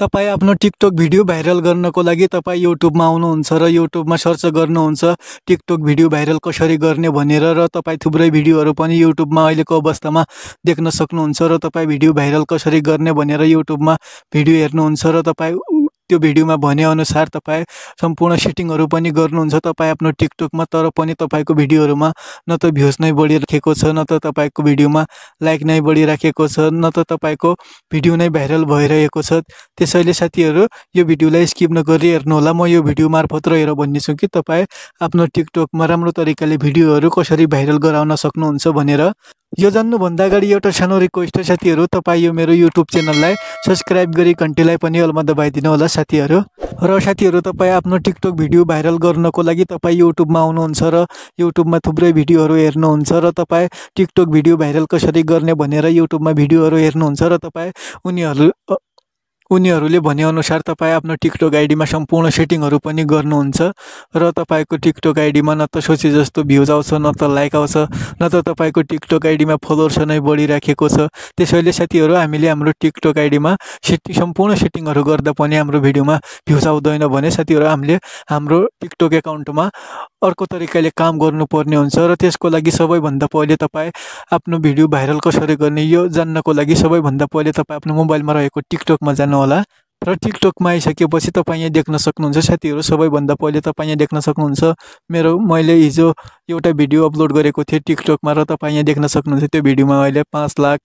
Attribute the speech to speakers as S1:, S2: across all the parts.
S1: तपाईँ आफ्नो TikTok video viral गर्नको लागि तपाईँ युट्युबमा आउनुहुन्छ र युट्युबमा सर्च गर्नुहुन्छ टिकटक भिडियो भाइरल कसरी गर्ने भनेर र तपाईँ थुप्रै भिडियोहरू पनि युट्युबमा अहिलेको अवस्थामा देख्न सक्नुहुन्छ र तपाईँ भिडियो भाइरल कसरी गर्ने भनेर युट्युबमा भिडियो हेर्नुहुन्छ र तपाईँ त्यो भिडियोमा भनेअनुसार तपाईँ सम्पूर्ण सेटिङहरू पनि गर्नुहुन्छ तपाईँ आफ्नो टिकटकमा तर पनि तपाईँको भिडियोहरूमा न त भ्युज नै बढिराखेको छ न त तपाईँको भिडियोमा लाइक नै बढिराखेको छ न त तपाईँको भिडियो नै भाइरल भइरहेको छ त्यसैले साथीहरू यो भिडियोलाई स्किप नगरी हेर्नुहोला म यो भिडियो मार्फत रहेर भन्नेछु कि तपाईँ आफ्नो टिकटकमा राम्रो तरिकाले भिडियोहरू कसरी भाइरल गराउन सक्नुहुन्छ भनेर यो जान्नुभन्दा अगाडि एउटा सानो रिक्वेस्ट हो साथीहरू तपाईँ यो मेरो युट्युब च्यानललाई सब्सक्राइब गरी घन्टीलाई पनि अलमा दबाइदिनु होला साथीहरू र साथीहरू तपाईँ आफ्नो टिकटक भिडियो भाइरल गर्नको लागि तपाईँ युट्युबमा आउनुहुन्छ र युट्युबमा थुप्रै भिडियोहरू हेर्नुहुन्छ र तपाईँ टिकटक भिडियो भाइरल कसरी गर्ने भनेर युट्युबमा भिडियोहरू हेर्नुहुन्छ र तपाईँ उनीहरू उनीहरूले भनेअनुसार तपाईँ आफ्नो टिकटक आइडीमा सम्पूर्ण सेटिङहरू पनि गर्नुहुन्छ र तपाईँको टिकटक आइडीमा न त सोचे जस्तो भ्युज आउँछ न त लाइक आउँछ न त तपाईँको टिकटक आइडीमा फलोवर्स नै बढिराखेको छ त्यसैले साथीहरू हामीले हाम्रो टिकटक आइडीमा सेटिङ सम्पूर्ण सेटिङहरू गर्दा पनि हाम्रो भिडियोमा भ्युज आउँदैन भने साथीहरू हामीले हाम्रो टिकटक एकाउन्टमा अर्को तरिकाले काम गर्नुपर्ने हुन्छ र त्यसको लागि सबैभन्दा पहिले तपाईँ आफ्नो भिडियो भाइरल कसरी गर्ने यो जान्नको लागि सबैभन्दा पहिले तपाईँ आफ्नो मोबाइलमा रहेको टिकटकमा जानु granola र टिकटकमा आइसकेपछि तपाईँ यहाँ देख्न सक्नुहुन्छ साथीहरू सबैभन्दा पहिले तपाईँ यहाँ देख्न सक्नुहुन्छ मेरो मैले हिजो एउटा भिडियो अपलोड गरेको थिएँ टिकटकमा र तपाईँ यहाँ देख्न सक्नुहुन्छ त्यो भिडियोमा अहिले पाँच लाख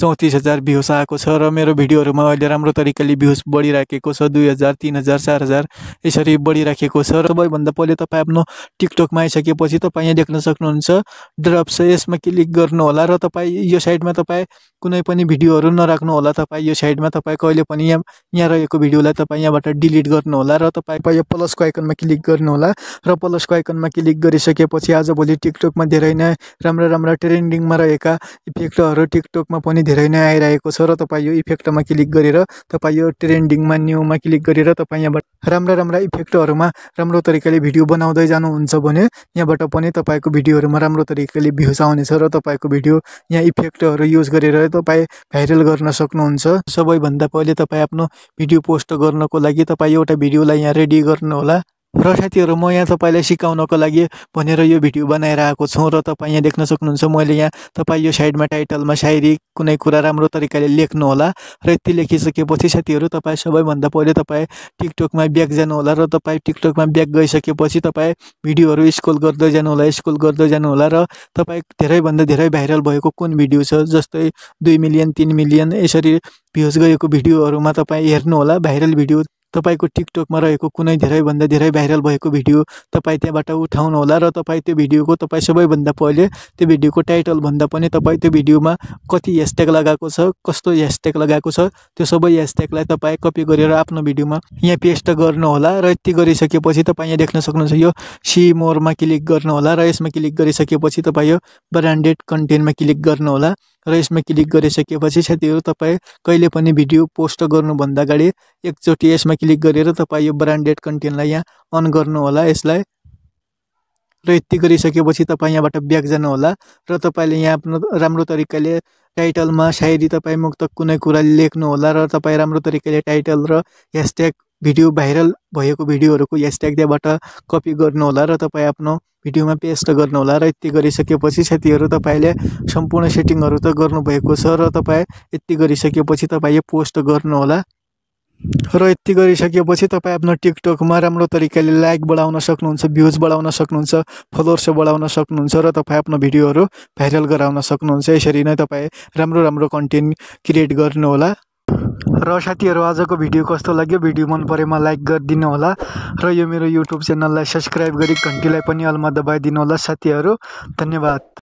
S1: चौतिस हजार भ्युज आएको छ र मेरो भिडियोहरूमा अहिले राम्रो तरिकाले भ्युज बढिराखेको छ दुई हजार तिन हजार चार हजार यसरी बढिराखेको छ र सबैभन्दा पहिले तपाईँ आफ्नो टिकटकमा आइसकेपछि तपाईँ यहाँ देख्न सक्नुहुन्छ ड्रप्स यसमा क्लिक गर्नुहोला र तपाईँ यो साइडमा तपाईँ कुनै पनि भिडियोहरू नराख्नुहोला तपाईँ यो साइडमा तपाईँ कहिले पनि यहाँ यहाँ रहेको भिडियोलाई तपाईँ यहाँबाट डिलिट गर्नुहोला र तपाईँ यो प्लसको आइकनमा क्लिक गर्नुहोला र प्लसको आइकनमा क्लिक गरिसकेपछि आजभोलि टिकटकमा धेरै नै राम्रा राम्रा ट्रेन्डिङमा रहेका इफेक्टहरू टिकटकमा पनि धेरै नै आइरहेको छ र तपाईँ यो इफेक्टमा क्लिक गरेर तपाईँ यो ट्रेन्डिङमा न्युमा क्लिक गरेर तपाईँ यहाँबाट राम्रा राम्रा इफेक्टहरूमा राम्रो तरिकाले भिडियो बनाउँदै जानुहुन्छ भने यहाँबाट पनि तपाईँको भिडियोहरूमा राम्रो तरिकाले भ्युज आउनेछ र तपाईँको भिडियो यहाँ इफेक्टहरू युज गरेर तपाईँ भाइरल गर्न सक्नुहुन्छ सबैभन्दा पहिले तपाईँ आफ्नो भिडियो पोस्ट गर्नको लागि तपाईँ एउटा भिडियोलाई यहाँ रेडी गर्नुहोला र साथीहरू म यहाँ तपाईँलाई सिकाउनको लागि भनेर यो भिडियो बनाएर छु र तपाईँ यहाँ देख्न सक्नुहुन्छ मैले यहाँ तपाईँ यो साइडमा टाइटलमा सायरी कुनै कुरा राम्रो तरिकाले लेख्नुहोला र यति लेखिसकेपछि साथीहरू तपाईँ सबैभन्दा पहिले तपाईँ टिकटकमा ब्याक जानुहोला र तपाईँ टिकटकमा ब्याक गइसकेपछि तपाईँ भिडियोहरू स्क्रोल गर्दै जानुहोला स्क्रोल गर्दै जानुहोला र तपाईँ धेरैभन्दा धेरै भाइरल भएको कुन भिडियो छ जस्तै दुई मिलियन तिन मिलियन यसरी भ्युज गएको भिडियोहरूमा तपाईँ हेर्नुहोला भाइरल भिडियो तपाईँको टिकटकमा रहेको कुनै धेरैभन्दा धेरै भाइरल भएको भिडियो तपाईँ त्यहाँबाट उठाउनुहोला र तपाईँ त्यो भिडियोको तपाईँ सबैभन्दा पहिले त्यो भिडियोको टाइटलभन्दा पनि तपाईँ त्यो भिडियोमा कति ह्यासट्याग लगाएको छ कस्तो ह्यासट्याग लगाएको छ त्यो सबै ह्यासट्यागलाई तपाईँ कपी गरेर आफ्नो भिडियोमा यहाँ पेस्ट गर्नुहोला र यति गरिसकेपछि तपाईँ यहाँ देख्न सक्नुहुन्छ यो सी मोरमा क्लिक गर्नुहोला र यसमा क्लिक गरिसकेपछि तपाईँ यो ब्रान्डेड कन्टेन्टमा क्लिक गर्नुहोला र यसमा क्लिक गरिसकेपछि साथीहरू तपाईँ कहिले पनि भिडियो पोस्ट गर्नुभन्दा अगाडि एकचोटि यसमा क्लिक गरेर तपाईँ यो ब्रान्डेड कन्टेन्टलाई यहाँ अन गर्नुहोला यसलाई र यति गरिसकेपछि तपाईँ यहाँबाट ब्याग जानुहोला र तपाईँले यहाँ आफ्नो राम्रो तरिकाले टाइटलमा सायरी तपाईँ मुक्त कुनै कुरा लेख्नुहोला र तपाईँ राम्रो तरिकाले टाइटल र ह्यासट्याग भिडियो भाइरल भएको भिडियोहरूको ह्यासट्याग त्यहाँबाट कपी गर्नुहोला र तपाईँ आफ्नो भिडियोमा पेस्ट गर्नुहोला र यति गरिसकेपछि साथीहरू तपाईँले सम्पूर्ण सेटिङहरू त गर्नुभएको छ र तपाईँ यति गरिसकेपछि तपाईँ यो पोस्ट गर्नुहोला र यति गरिसकेपछि तपाईँ आफ्नो टिकटकमा राम्रो तरिकाले लाइक बढाउन सक्नुहुन्छ भ्युज बढाउन सक्नुहुन्छ फलोवर्स बढाउन सक्नुहुन्छ र तपाईँ आफ्नो भिडियोहरू भाइरल गराउन सक्नुहुन्छ यसरी नै तपाईँ राम्रो राम्रो कन्टेन्ट क्रिएट गर्नुहोला र साथीहरू आजको भिडियो कस्तो लाग्यो भिडियो मन परेमा लाइक गरिदिनु होला र यो मेरो युट्युब च्यानललाई सब्सक्राइब गरी घन्टीलाई पनि अलमा दबाइदिनु होला साथीहरू धन्यवाद